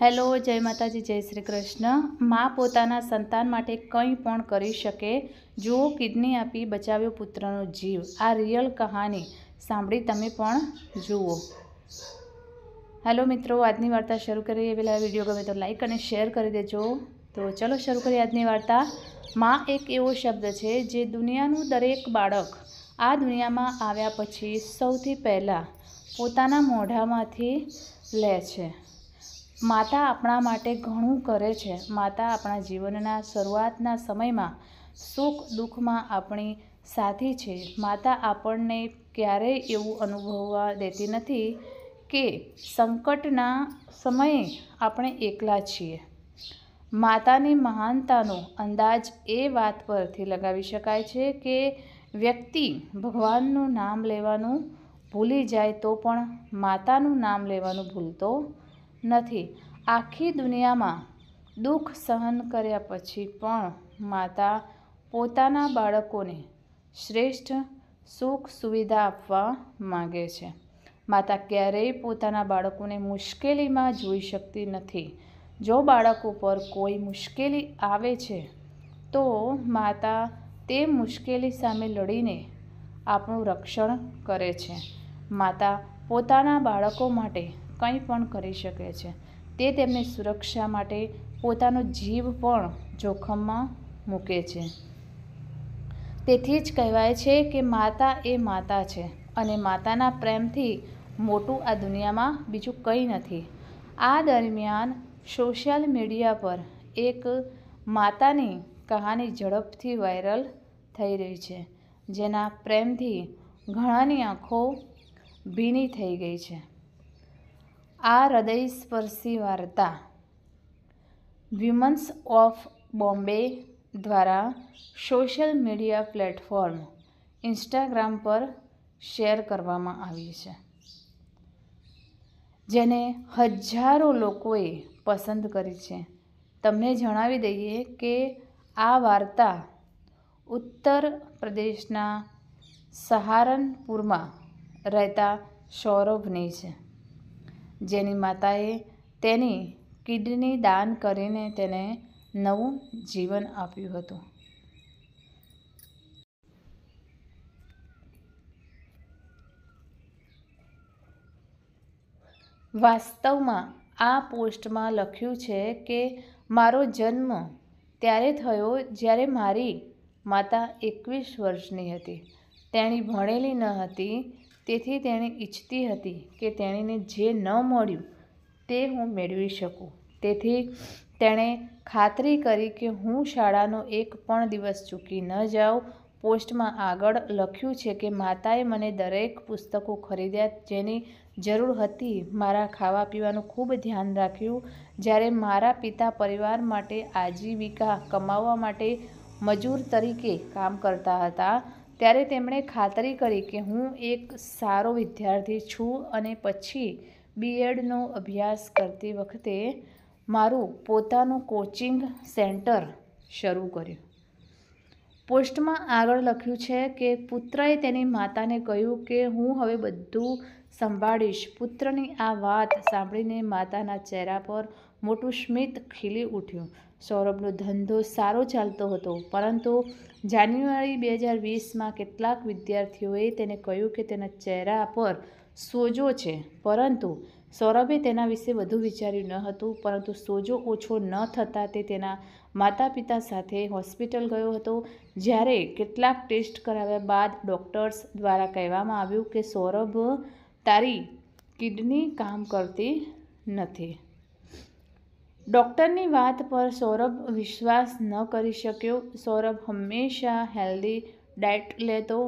hello જય માતાજી જય શ્રી કૃષ્ણ મા પોતાના સંતાન માટે કંઈ પણ કરી શકે જુઓ કિડની આપી બચાવ્યો પુત્રનો જીવ આ રિયલ કહાની સાંભળી તમે પણ જુઓ હેલો મિત્રો આજની વાર્તા શરૂ કરીએ પહેલાં વિડીયો ગમે તો લાઇક અને શેર કરી દેજો તો ચલો શરૂ કરીએ આજની વાર્તા મા એક એવો શબ્દ છે જે દુનિયાનું દરેક બાળક આ દુનિયામાં આવ્યા પછી સૌથી પહેલાં પોતાના મોઢામાંથી લે છે માતા આપણા માટે ઘણું કરે છે માતા આપણા જીવનના શરૂઆતના સમયમાં સુખ દુઃખમાં આપણી સાથી છે માતા આપણને ક્યારેય એવું અનુભવવા દેતી નથી કે સંકટના સમયે આપણે એકલા છીએ માતાની મહાનતાનો અંદાજ એ વાત પરથી લગાવી શકાય છે કે વ્યક્તિ ભગવાનનું નામ લેવાનું ભૂલી જાય તો પણ માતાનું નામ લેવાનું ભૂલતો નથી આખી દુનિયામાં દુઃખ સહન કર્યા પછી પણ માતા પોતાના બાળકોને શ્રેષ્ઠ સુખ સુવિધા આપવા માગે છે માતા ક્યારેય પોતાના બાળકોને મુશ્કેલીમાં જોઈ શકતી નથી જો બાળક ઉપર કોઈ મુશ્કેલી આવે છે તો માતા તે મુશ્કેલી સામે લડીને આપણું રક્ષણ કરે છે માતા પોતાના બાળકો માટે કંઈ પણ કરી શકે છે તે તેમની સુરક્ષા માટે પોતાનો જીવ પણ જોખમમાં મૂકે છે તેથી જ કહેવાય છે કે માતા એ માતા છે અને માતાના પ્રેમથી મોટું આ દુનિયામાં બીજું કંઈ નથી આ દરમિયાન સોશિયલ મીડિયા પર એક માતાની કહાની ઝડપથી વાયરલ થઈ રહી છે જેના પ્રેમથી ઘણાની આંખો ભીની થઈ ગઈ છે આ હૃદયસ્પર્શી વાર્તા વિમન્સ ઓફ બોમ્બે દ્વારા સોશિયલ મીડિયા પ્લેટફોર્મ ઇન્સ્ટાગ્રામ પર શેર કરવામાં આવી છે જેને હજારો લોકોએ પસંદ કરી છે તમને જણાવી દઈએ કે આ વાર્તા ઉત્તર પ્રદેશના સહારનપુરમાં રહેતા સૌરભની છે જેની માતાએ તેની કિડની દાન કરીને તેને નવું જીવન આપ્યું હતું વાસ્તવમાં આ પોસ્ટમાં લખ્યું છે કે મારો જન્મ ત્યારે થયો જ્યારે મારી માતા એકવીસ વર્ષની હતી તેણી ભણેલી ન હતી તેથી તેણે ઈચ્છતી હતી કે તેણીને જે ન મળ્યું તે હું મેળવી શકું તેથી તેણે ખાતરી કરી કે હું શાળાનો એક પણ દિવસ ચૂકી ન જાઉં પોસ્ટમાં આગળ લખ્યું છે કે માતાએ મને દરેક પુસ્તકો ખરીદ્યા જેની જરૂર હતી મારા ખાવા પીવાનું ખૂબ ધ્યાન રાખ્યું જ્યારે મારા પિતા પરિવાર માટે આજીવિકા કમાવવા માટે મજૂર તરીકે કામ કરતા હતા ત્યારે તેમણે ખાતરી કરી કે હું એક સારો વિદ્યાર્થી છું અને પછી બીએડનો અભ્યાસ કરતી વખતે મારું પોતાનું કોચિંગ સેન્ટર શરૂ કર્યું પોસ્ટમાં આગળ લખ્યું છે કે પુત્રએ તેની માતાને કહ્યું કે હું હવે બધું સંભાળીશ પુત્રની આ વાત સાંભળીને માતાના ચહેરા પર મોટું સ્મિત ખીલી ઉઠ્યું સૌરભનો ધંધો સારો ચાલતો હતો પરંતુ જાન્યુઆરી બે હજાર વીસમાં કેટલાક વિદ્યાર્થીઓએ તેને કહ્યું કે તેના ચહેરા પર સોજો છે પરંતુ સૌરભે તેના વિશે વધુ વિચાર્યું ન હતું પરંતુ સોજો ઓછો ન થતાં તે તેના માતા પિતા સાથે હોસ્પિટલ ગયો હતો જ્યારે કેટલાક ટેસ્ટ કરાવ્યા બાદ ડૉક્ટર્સ દ્વારા કહેવામાં આવ્યું કે સૌરભ તારી કિડની કામ કરતી નથી ડૉક્ટરની વાત પર સૌરભ વિશ્વાસ ન કરી શક્યો સૌરભ હંમેશા હેલ્ધી ડાયટ લેતો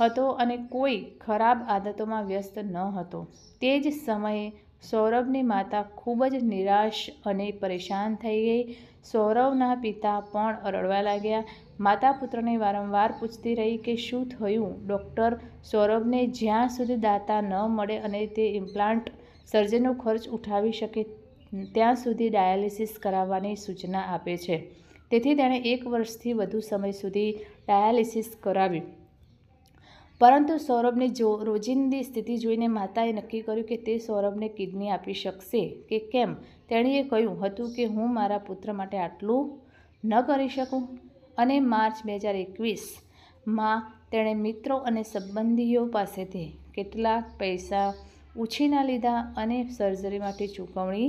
હતો અને કોઈ ખરાબ આદતોમાં વ્યસ્ત ન હતો તે જ સમયે સૌરભની માતા ખૂબ જ નિરાશ અને પરેશાન થઈ ગઈ સૌરભના પિતા પણ અરડવા લાગ્યા માતા પુત્રને વારંવાર પૂછતી રહી કે શું થયું ડૉક્ટર સૌરભને જ્યાં સુધી દાતા ન મળે અને તે ઇમ્પ્લાન્ટ સર્જનનો ખર્ચ ઉઠાવી શકે ત્યાં સુધી ડાયાલિસિસ કરાવવાની સૂચના આપે છે તેથી તેણે એક વર્ષથી વધુ સમય સુધી ડાયાલિસિસ કરાવ્યું પરંતુ સૌરભની જો રોજિંદી સ્થિતિ જોઈને માતાએ નક્કી કર્યું કે તે સૌરભને કિડની આપી શકશે કે કેમ તેણીએ કહ્યું હતું કે હું મારા પુત્ર માટે આટલું ન કરી શકું અને માર્ચ બે હજાર એકવીસમાં તેણે મિત્રો અને સંબંધીઓ પાસેથી કેટલાક પૈસા ઉછીના લીધા અને સર્જરી માટે ચૂકવણી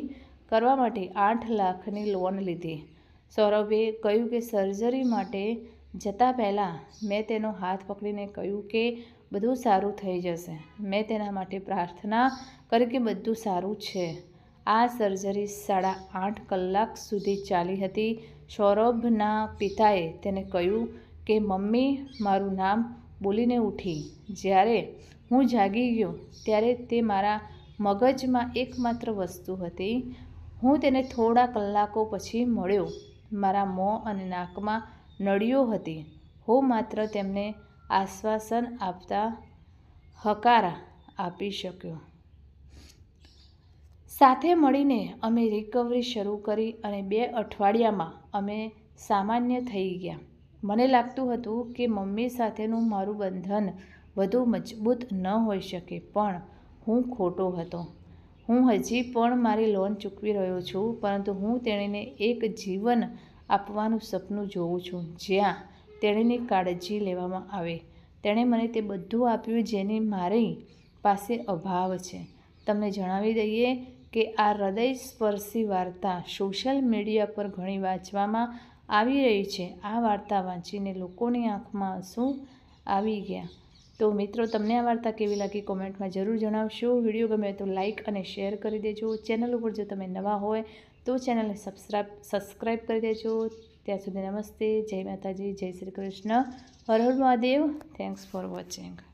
કરવા માટે આઠ લાખની લોન લીધી સૌરભે કહ્યું કે સર્જરી માટે જતા પહેલાં મેં તેનો હાથ પકડીને કહ્યું કે બધું સારું થઈ જશે મેં તેના માટે પ્રાર્થના કરી કે બધું સારું છે આ સર્જરી સાડા આઠ કલાક સુધી ચાલી હતી સૌરભના પિતાએ તેને કહ્યું કે મમ્મી મારું નામ બોલીને ઉઠી જ્યારે હું જાગી ગયો ત્યારે તે મારા મગજમાં એકમાત્ર વસ્તુ હતી હું તેને થોડા કલાકો પછી મળ્યો મારા મોં અને નાકમાં નળીઓ હતી હું માત્ર તેમને આશ્વાસન આપતા હકાર આપી શક્યો સાથે મળીને અમે રિકવરી શરૂ કરી અને બે અઠવાડિયામાં અમે સામાન્ય થઈ ગયા મને લાગતું હતું કે મમ્મી સાથેનું મારું બંધન વધુ મજબૂત ન હોઈ શકે પણ હું ખોટો હતો હું હજી પણ મારી લોન ચૂકવી રહ્યો છું પરંતુ હું તેણીને એક જીવન આપવાનું સપનું જોઉં છું જ્યાં તેણીની કાળજી લેવામાં આવે તેણે મને તે બધું આપ્યું જેની મારી પાસે અભાવ છે તમને જણાવી દઈએ કે આ હૃદયસ્પર્શી વાર્તા સોશિયલ મીડિયા પર ઘણી વાંચવામાં આવી રહી છે આ વાર્તા વાંચીને લોકોની આંખમાં આંસુ આવી ગયા તો મિત્રો તમને આ વાર્તા કેવી લાગી કોમેન્ટમાં જરૂર જણાવશો વિડીયો ગમે તો લાઇક અને શેર કરી દેજો ચેનલ ઉપર જો તમે નવા હોય તો ચેનલને સબસ્ક્રાઈબ સબસ્ક્રાઈબ કરી દેજો ત્યાં સુધી નમસ્તે જય માતાજી જય શ્રી કૃષ્ણ હર હર મહાદેવ થેન્ક્સ ફોર વોચિંગ